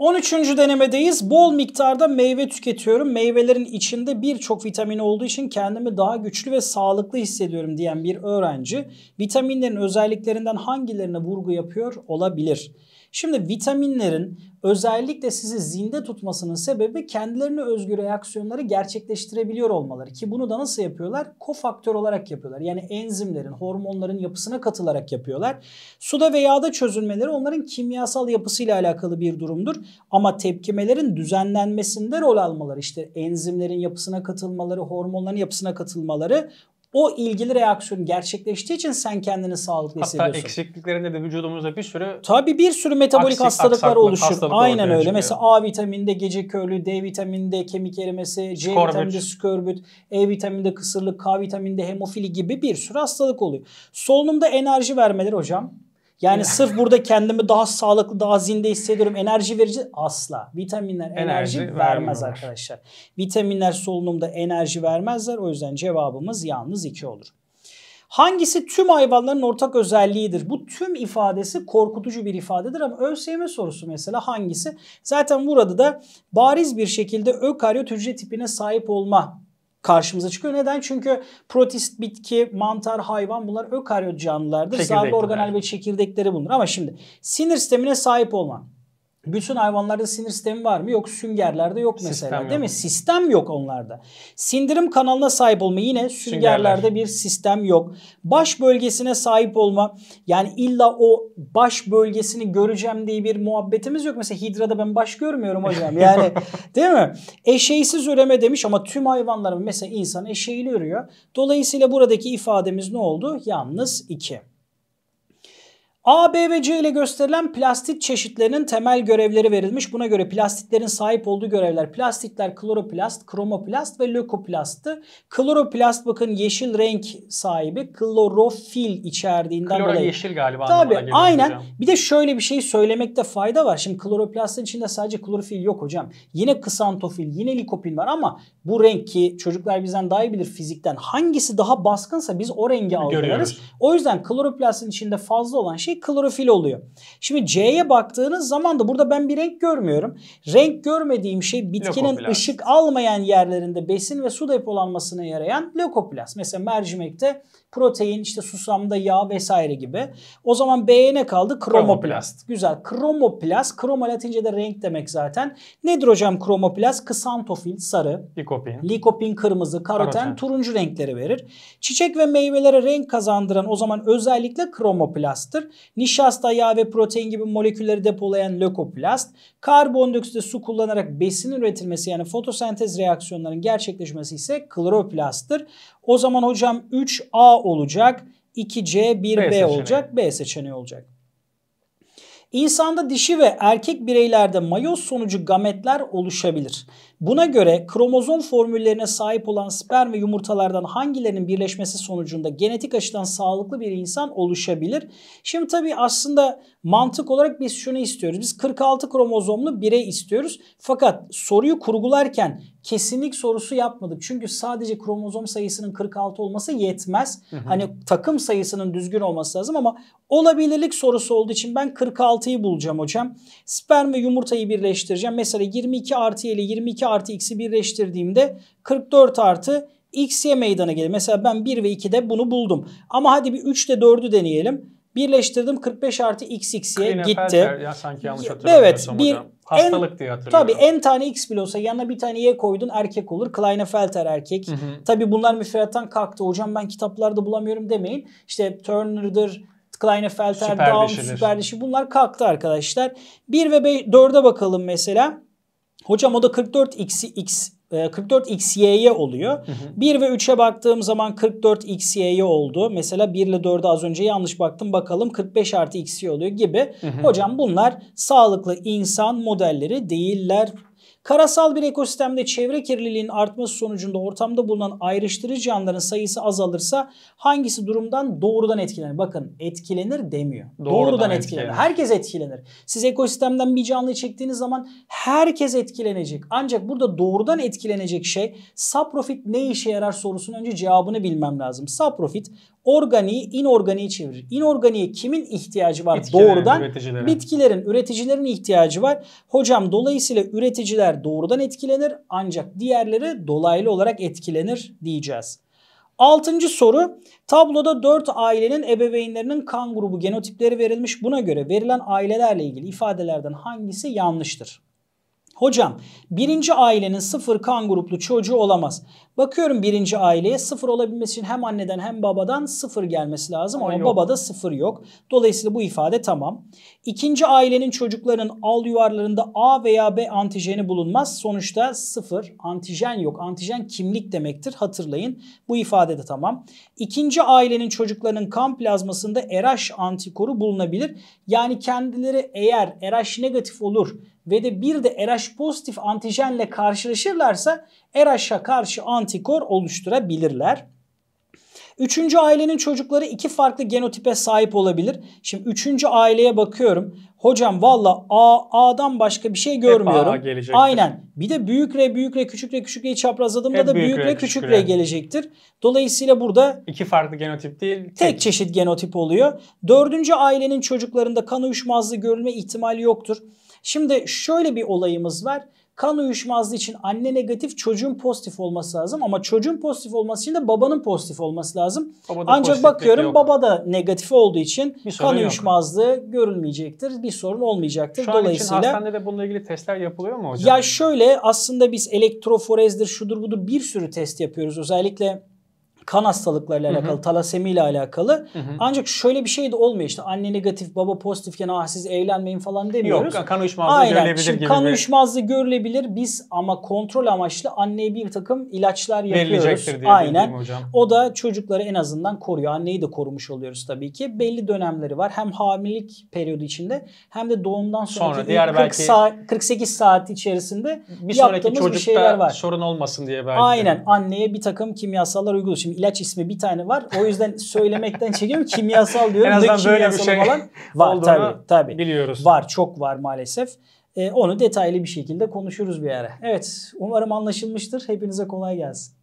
13. denemedeyiz. Bol miktarda meyve tüketiyorum. Meyvelerin içinde birçok vitamin olduğu için kendimi daha güçlü ve sağlıklı hissediyorum diyen bir öğrenci vitaminlerin özelliklerinden hangilerine vurgu yapıyor olabilir? Şimdi vitaminlerin özellikle sizi zinde tutmasının sebebi kendilerine özgü reaksiyonları gerçekleştirebiliyor olmaları. Ki bunu da nasıl yapıyorlar? Kofaktör olarak yapıyorlar. Yani enzimlerin, hormonların yapısına katılarak yapıyorlar. Suda ve yağda çözülmeleri onların kimyasal yapısıyla alakalı bir durumdur. Ama tepkimelerin düzenlenmesinde rol almaları, işte enzimlerin yapısına katılmaları, hormonların yapısına katılmaları o ilgili reaksiyon gerçekleştiği için sen kendini sağlıklı Hatta hissediyorsun. Hatta eksikliklerinde de vücudumuzda bir sürü Tabii bir sürü metabolik aksik, hastalıklar oluşur. Hastalık Aynen öyle. Çıkıyor. Mesela A vitaminde gece körlüğü, D vitaminde kemik erimesi, C skorbüt. vitaminde skorbüt, E vitaminde kısırlık, K vitaminde hemofili gibi bir sürü hastalık oluyor. Solunumda enerji vermeleri hocam yani sırf burada kendimi daha sağlıklı, daha zinde hissediyorum. Enerji verici asla. Vitaminler enerji, enerji vermez vermiyorlar. arkadaşlar. Vitaminler solunumda enerji vermezler. O yüzden cevabımız yalnız iki olur. Hangisi tüm hayvanların ortak özelliğidir? Bu tüm ifadesi korkutucu bir ifadedir ama ÖSYM sorusu mesela hangisi? Zaten burada da bariz bir şekilde ökaryot hücre tipine sahip olma karşımıza çıkıyor. Neden? Çünkü protist, bitki, mantar, hayvan bunlar ökaryot canlılardır. Zarlı organel yani. ve çekirdekleri bulunur. Ama şimdi sinir sistemine sahip olman, bütün hayvanlarda sinir sistemi var mı? Yok süngerlerde yok mesela sistem değil yok. mi? Sistem yok onlarda. Sindirim kanalına sahip olma yine süngerlerde bir sistem yok. Baş bölgesine sahip olma yani illa o baş bölgesini göreceğim diye bir muhabbetimiz yok. Mesela hidrada ben baş görmüyorum hocam yani değil mi? Eşeğsiz üreme demiş ama tüm hayvanların mesela insan eşeğiyle ürüyor. Dolayısıyla buradaki ifademiz ne oldu? Yalnız iki. A, B ve C ile gösterilen plastit çeşitlerinin temel görevleri verilmiş. Buna göre plastiklerin sahip olduğu görevler plastikler kloroplast, kromoplast ve lökoplastı. Kloroplast bakın yeşil renk sahibi klorofil içerdiğinden Kloro dolayı. yeşil galiba. Tabii aynen. Hocam. Bir de şöyle bir şey söylemekte fayda var. Şimdi kloroplastın içinde sadece klorofil yok hocam. Yine kısantofil, yine likopil var ama bu renk ki çocuklar bizden daha iyi bilir fizikten. Hangisi daha baskınsa biz o rengi algılarız. O yüzden kloroplastın içinde fazla olan şey şey klorofil oluyor. Şimdi C'ye baktığınız zaman da burada ben bir renk görmüyorum. Renk görmediğim şey bitkinin lökoplast. ışık almayan yerlerinde besin ve su depolanmasına yarayan lökoplast. Mesela mercimekte protein, işte susamda yağ vesaire gibi. O zaman B'ye ne kaldı? Kromoplast. kromoplast. Güzel. Kromoplast, kroma latincede renk demek zaten. Nedir hocam kromoplast? Kısantofil, sarı. Likopin. Likopin, kırmızı. Karoten, karoten, turuncu renkleri verir. Çiçek ve meyvelere renk kazandıran o zaman özellikle kromoplastır. Nişasta, yağ ve protein gibi molekülleri depolayan lökoplast, karbondioksite su kullanarak besin üretilmesi yani fotosentez reaksiyonlarının gerçekleşmesi ise kloroplasttır. O zaman hocam 3A olacak, 2C, 1B B olacak, B seçeneği olacak. İnsanda dişi ve erkek bireylerde mayoz sonucu gametler oluşabilir. Buna göre kromozom formüllerine sahip olan sperm ve yumurtalardan hangilerinin birleşmesi sonucunda genetik açıdan sağlıklı bir insan oluşabilir? Şimdi tabii aslında mantık olarak biz şunu istiyoruz. Biz 46 kromozomlu birey istiyoruz. Fakat soruyu kurgularken kesinlik sorusu yapmadık. Çünkü sadece kromozom sayısının 46 olması yetmez. Hı hı. Hani takım sayısının düzgün olması lazım ama olabilirlik sorusu olduğu için ben 46'yı bulacağım hocam. Sperm ve yumurtayı birleştireceğim. Mesela 22 artı ile 22 artı x'i birleştirdiğimde 44 artı x'ye meydana gelir. Mesela ben 1 ve 2'de bunu buldum. Ama hadi bir 3 ile 4'ü deneyelim. Birleştirdim 45 artı xx'ye gitti. Ya sanki yanlış hatırlamıyorsam evet, bir, hocam. Hastalık en, diye hatırlıyorum. Tabii en tane x bile olsa yanına bir tane y koydun erkek olur. Kleinfelter erkek. Hı hı. Tabii bunlar müfredattan kalktı. Hocam ben kitaplarda bulamıyorum demeyin. İşte Turner'dır, Kleinfelter, süper Down, dişidir. bunlar kalktı arkadaşlar. 1 ve 4'e bakalım mesela. Hocam o da 44 x'i x 44 e, XY'ye oluyor. Hı hı. 1 ve 3'e baktığım zaman 44 XY'ye oldu. Mesela 1 ile 4'e az önce yanlış baktım. Bakalım 45 artı XY oluyor gibi. Hı hı. Hocam bunlar sağlıklı insan modelleri değiller Karasal bir ekosistemde çevre kirliliğinin artması sonucunda ortamda bulunan ayrıştırıcı canlıların sayısı azalırsa hangisi durumdan doğrudan etkilenir? Bakın etkilenir demiyor. Doğrudan, doğrudan etkilenir. etkilenir. Herkes etkilenir. Siz ekosistemden bir canlı çektiğiniz zaman herkes etkilenecek. Ancak burada doğrudan etkilenecek şey saprofit ne işe yarar sorusunun önce cevabını bilmem lazım. Saprofit organiği inorganiğe çevirir. İnorganiğe kimin ihtiyacı var? Bitkilerin, doğrudan üreticilerin. bitkilerin, üreticilerin ihtiyacı var. Hocam dolayısıyla üreticiler ülkeler doğrudan etkilenir ancak diğerleri dolaylı olarak etkilenir diyeceğiz. Altıncı soru. Tabloda 4 ailenin ebeveynlerinin kan grubu genotipleri verilmiş. Buna göre verilen ailelerle ilgili ifadelerden hangisi yanlıştır? Hocam birinci ailenin sıfır kan gruplu çocuğu olamaz. Bakıyorum birinci aileye sıfır olabilmesi için hem anneden hem babadan sıfır gelmesi lazım ama, ama babada sıfır yok. Dolayısıyla bu ifade tamam. İkinci ailenin çocukların al yuvarlarında A veya B antijeni bulunmaz. Sonuçta sıfır antijen yok. Antijen kimlik demektir hatırlayın. Bu ifade de tamam. İkinci ailenin çocuklarının kan plazmasında e RH antikoru bulunabilir. Yani kendileri eğer e RH negatif olur ve de bir de RH pozitif antijenle karşılaşırlarsa RH'a karşı antikor oluşturabilirler. Üçüncü ailenin çocukları iki farklı genotipe sahip olabilir. Şimdi üçüncü aileye bakıyorum. Hocam valla A, A'dan başka bir şey görmüyorum. Hep A Aynen. Bir de büyük R, büyük R, küçük R, küçük R'yi çaprazladığımda Hep da büyük, büyük R, küçük R. R gelecektir. Dolayısıyla burada iki farklı genotip değil. Tek, tek çeşit genotip oluyor. Dördüncü ailenin çocuklarında kan uyuşmazlığı görülme ihtimali yoktur. Şimdi şöyle bir olayımız var. Kan uyuşmazlığı için anne negatif çocuğun pozitif olması lazım ama çocuğun pozitif olması için de babanın pozitif olması lazım. Babada Ancak bakıyorum yok. baba da negatif olduğu için bir kan uyuşmazlığı görülmeyecektir. Bir sorun olmayacaktır. Şu an Dolayısıyla için hastanede bununla ilgili testler yapılıyor mu hocam? Ya şöyle aslında biz elektroforezdir şudur budur bir sürü test yapıyoruz. Özellikle kan hastalıklarıyla alakalı, Hı-hı. talasemi ile alakalı. Hı-hı. Ancak şöyle bir şey de olmuyor işte anne negatif, baba pozitifken ah siz eğlenmeyin falan demiyoruz. Yok kan uyuşmazlığı Aynen. görülebilir Şimdi gibi. Kan uyuşmazlığı görülebilir. Biz ama kontrol amaçlı anneye bir takım ilaçlar yapıyoruz. Diye Aynen. Hocam. O da çocukları en azından koruyor. Anneyi de korumuş oluyoruz tabii ki. Belli dönemleri var. Hem hamilelik periyodu içinde hem de doğumdan sonraki Sonra diğer 40 belki saat, 48 saat içerisinde bir sonraki yaptığımız bir şeyler var. sorun olmasın diye belki. Aynen. Anneye bir takım kimyasallar uyguluyoruz. Şimdi ilaç ismi bir tane var. O yüzden söylemekten çekiyorum. Kimyasal diyorum. En azından böyle bir şey falan var tabii, tabii. biliyoruz. Var çok var maalesef. Ee, onu detaylı bir şekilde konuşuruz bir ara. Evet umarım anlaşılmıştır. Hepinize kolay gelsin.